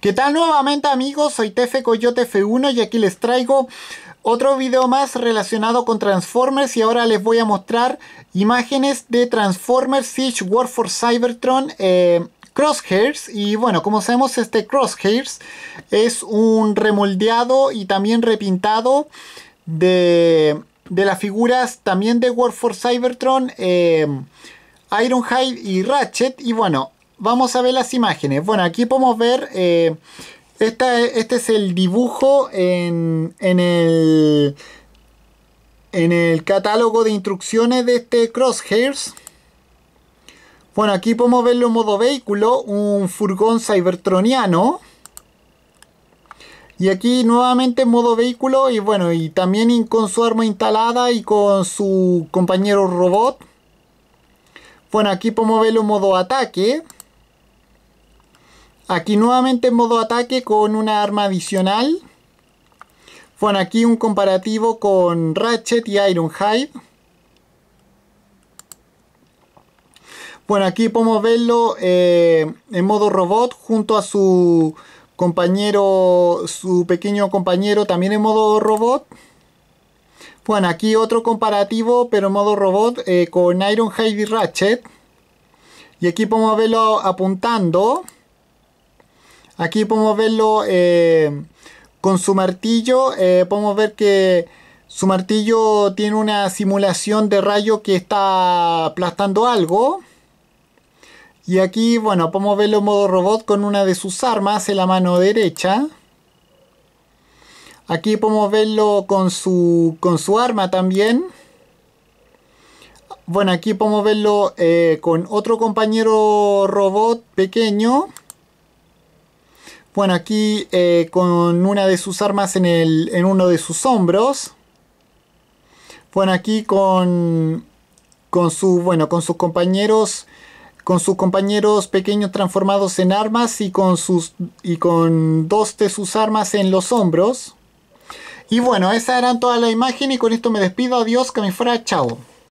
¿Qué tal nuevamente amigos? Soy Tefe Coyote F1 y aquí les traigo otro video más relacionado con Transformers y ahora les voy a mostrar imágenes de Transformers Siege War for Cybertron eh, Crosshairs y bueno, como sabemos este Crosshairs es un remoldeado y también repintado de, las figuras también de War for Cybertron eh, Ironhide y Ratchet y bueno, vamos a ver las imágenes. Bueno, aquí podemos ver, eh, este es el dibujo en, en, el, en el catálogo de instrucciones de este Crosshairs. Bueno, aquí podemos verlo en modo vehículo, un furgón cybertroniano. Y aquí nuevamente en modo vehículo y bueno, y también con su arma instalada y con su compañero robot. Bueno, aquí podemos verlo en modo ataque. Aquí nuevamente en modo ataque con una arma adicional. Bueno, aquí un comparativo con Ratchet y Ironhide. Bueno, aquí podemos verlo eh, en modo robot junto a su compañero, su pequeño compañero también en modo robot. Bueno, aquí otro comparativo, pero en modo robot, eh, con Ironhide y Ratchet. Y aquí podemos verlo apuntando. Aquí podemos verlo eh, con su martillo. Eh, podemos ver que su martillo tiene una simulación de rayo que está aplastando algo. Y aquí, bueno, podemos verlo en modo robot con una de sus armas en la mano derecha. Aquí podemos verlo con su, con su arma también. Bueno, aquí podemos verlo eh, con otro compañero robot pequeño. Bueno, aquí eh, con una de sus armas en, uno de sus hombros. Bueno, aquí con, con, su, bueno, con sus compañeros con sus compañeros pequeños transformados en armas y con, sus, y con dos de sus armas en los hombros. Y bueno, esa era toda la imagen y con esto me despido. Adiós, que me fuera, chao.